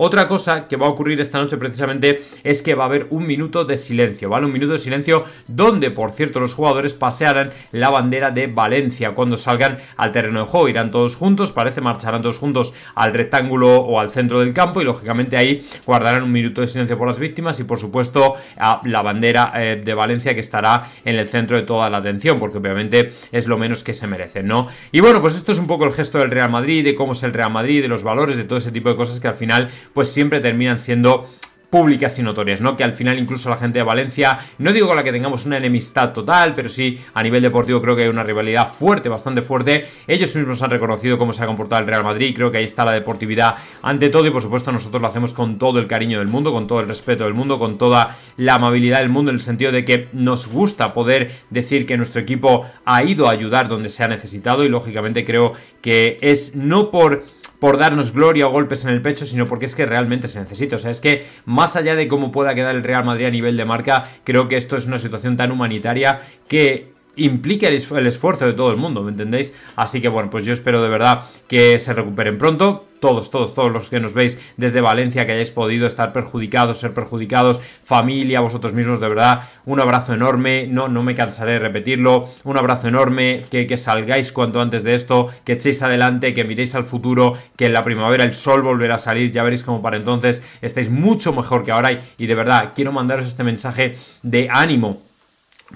Otra cosa que va a ocurrir esta noche precisamente es que va a haber un minuto de silencio, ¿vale? Un minuto de silencio donde, por cierto, los jugadores pasearán la bandera de Valencia cuando salgan al terreno de juego. Irán todos juntos, parece, marcharán todos juntos al rectángulo o al centro del campo y, lógicamente, ahí guardarán un minuto de silencio por las víctimas y, por supuesto, a la bandera eh, de Valencia que estará en el centro de toda la atención, porque obviamente es lo menos que se merecen, ¿no? Y bueno, pues esto es un poco el gesto del Real Madrid, de cómo es el Real Madrid, de los valores, de todo ese tipo de cosas que al final pues siempre terminan siendo públicas y notorias, ¿no? Que al final incluso la gente de Valencia, no digo con la que tengamos una enemistad total, pero sí a nivel deportivo creo que hay una rivalidad fuerte, bastante fuerte. Ellos mismos han reconocido cómo se ha comportado el Real Madrid, creo que ahí está la deportividad ante todo y por supuesto nosotros lo hacemos con todo el cariño del mundo, con todo el respeto del mundo, con toda la amabilidad del mundo en el sentido de que nos gusta poder decir que nuestro equipo ha ido a ayudar donde se ha necesitado y lógicamente creo que es no por por darnos gloria o golpes en el pecho, sino porque es que realmente se necesita. O sea, es que más allá de cómo pueda quedar el Real Madrid a nivel de marca, creo que esto es una situación tan humanitaria que implica el, esfuerzo de todo el mundo, ¿me entendéis? Así que bueno, pues yo espero de verdad que se recuperen pronto, todos, todos, todos los que nos veis desde Valencia, que hayáis podido estar perjudicados, ser perjudicados, familia, vosotros mismos, de verdad, un abrazo enorme, no, no me cansaré de repetirlo, un abrazo enorme, que, salgáis cuanto antes de esto, que echéis adelante, que miréis al futuro, que en la primavera el sol volverá a salir, ya veréis como para entonces estáis mucho mejor que ahora y de verdad quiero mandaros este mensaje de ánimo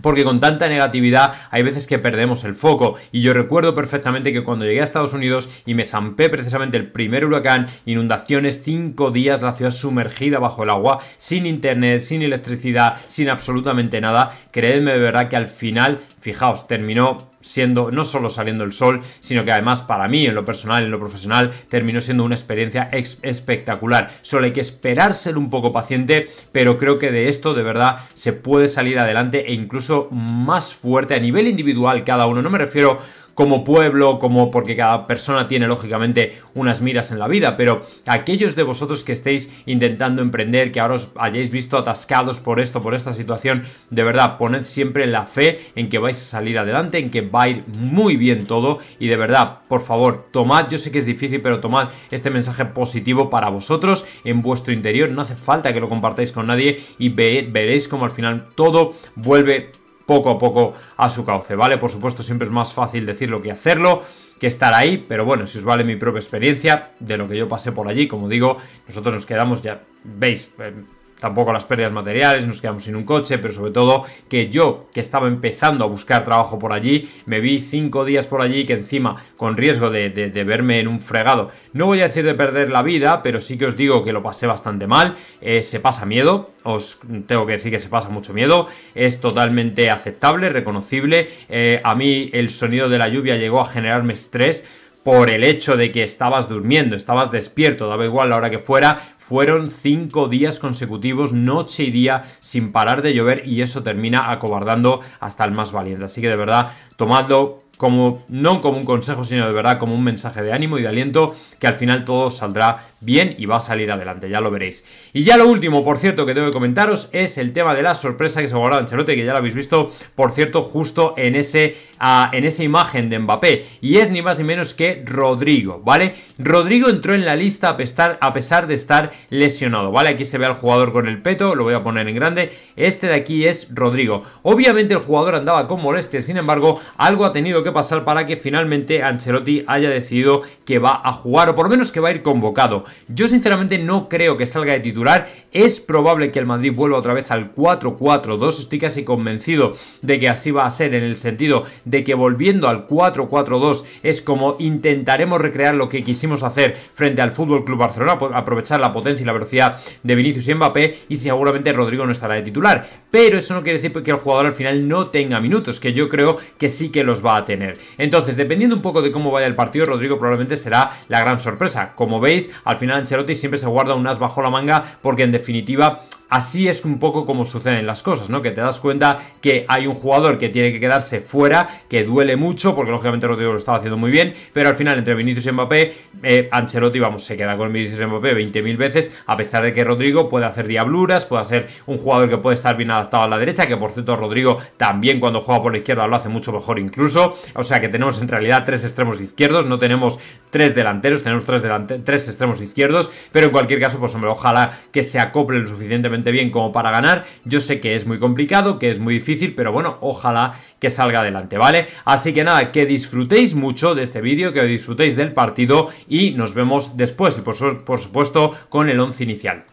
porque con tanta negatividad hay veces que perdemos el foco. Y yo recuerdo perfectamente que cuando llegué a Estados Unidos y me zampé precisamente el primer huracán, inundaciones, cinco días la ciudad sumergida bajo el agua, sin internet, sin electricidad, sin absolutamente nada, creedme de verdad que al final, fijaos, terminó siendo no solo saliendo el sol, sino que además para mí, en lo personal, en lo profesional, terminó siendo una experiencia espectacular. Solo hay que esperar ser un poco paciente, pero creo que de esto de verdad se puede salir adelante e incluso más fuerte a nivel individual cada uno. No me refiero como pueblo, como porque cada persona tiene lógicamente unas miras en la vida, pero aquellos de vosotros que estéis intentando emprender, que ahora os hayáis visto atascados por esto, por esta situación, de verdad, poned siempre la fe en que vais a salir adelante, en que va a ir muy bien todo y de verdad, por favor, tomad, yo sé que es difícil, pero tomad este mensaje positivo para vosotros en vuestro interior, no hace falta que lo compartáis con nadie y veréis como al final todo vuelve poco a poco a su cauce, ¿vale? Por supuesto, siempre es más fácil decirlo que hacerlo, que estar ahí, pero bueno, si os vale mi propia experiencia, de lo que yo pasé por allí, como digo, nosotros nos quedamos, ya veis, eh, tampoco las pérdidas materiales, nos quedamos sin un coche, pero sobre todo que yo, que estaba empezando a buscar trabajo por allí, me vi cinco días por allí que encima con riesgo de, verme en un fregado. No voy a decir de perder la vida, pero sí que os digo que lo pasé bastante mal, eh, se pasa miedo, os tengo que decir que se pasa mucho miedo, es totalmente aceptable, reconocible, eh, a mí el sonido de la lluvia llegó a generarme estrés, por el hecho de que estabas durmiendo, estabas despierto, daba igual la hora que fuera, fueron cinco días consecutivos, noche y día, sin parar de llover y eso termina acobardando hasta el más valiente. Así que de verdad, tomadlo como, no como un consejo, sino de verdad como un mensaje de ánimo y de aliento, que al final todo saldrá bien y va a salir adelante, ya lo veréis. Y ya lo último, por cierto, que tengo que comentaros es el tema de la sorpresa que se en Ancelotti, que ya lo habéis visto, por cierto, justo en, ese, ah, en esa imagen de Mbappé, y es ni más ni menos que Rodrigo, ¿vale? Rodrigo entró en la lista a pesar, a pesar de estar lesionado, ¿vale? Aquí se ve al jugador con el peto, lo voy a poner en grande, este de aquí es Rodrigo. Obviamente el jugador andaba con molestias, sin embargo, algo ha tenido que pasar para que finalmente Ancelotti haya decidido que va a jugar o por lo menos que va a ir convocado. Yo sinceramente no creo que salga de titular, es probable que el Madrid vuelva otra vez al 4-4-2, estoy casi convencido de que así va a ser en el sentido de que volviendo al 4-4-2 es como intentaremos recrear lo que quisimos hacer frente al Fútbol Club Barcelona, aprovechar la potencia y la velocidad de Vinicius y Mbappé y seguramente Rodrigo no estará de titular, pero eso no quiere decir que el jugador al final no tenga minutos, que yo creo que sí que los va a tener. Entonces, dependiendo un poco de cómo vaya el partido, Rodrigo probablemente será la gran sorpresa. Como veis, al final Ancelotti siempre se guarda un as bajo la manga porque en definitiva así es un poco como suceden las cosas, ¿no? Que te das cuenta que hay un jugador que tiene que quedarse fuera, que duele mucho, porque lógicamente Rodrigo lo estaba haciendo muy bien, pero al final entre Vinicius y Mbappé, eh, Ancelotti, vamos, se queda con Vinicius y Mbappé 20.000 veces, a pesar de que Rodrigo puede hacer diabluras, puede ser un jugador que puede estar bien adaptado a la derecha, que por cierto Rodrigo también cuando juega por la izquierda lo hace mucho mejor incluso, o sea que tenemos en realidad tres extremos izquierdos, no tenemos tres delanteros, tenemos tres, tres extremos izquierdos, pero en cualquier caso, pues hombre, ojalá que se acople lo suficientemente bien como para ganar. Yo sé que es muy complicado, que es muy difícil, pero bueno, ojalá que salga adelante, ¿vale? Así que nada, que disfrutéis mucho de este vídeo, que disfrutéis del partido y nos vemos después y por, por supuesto con el once inicial.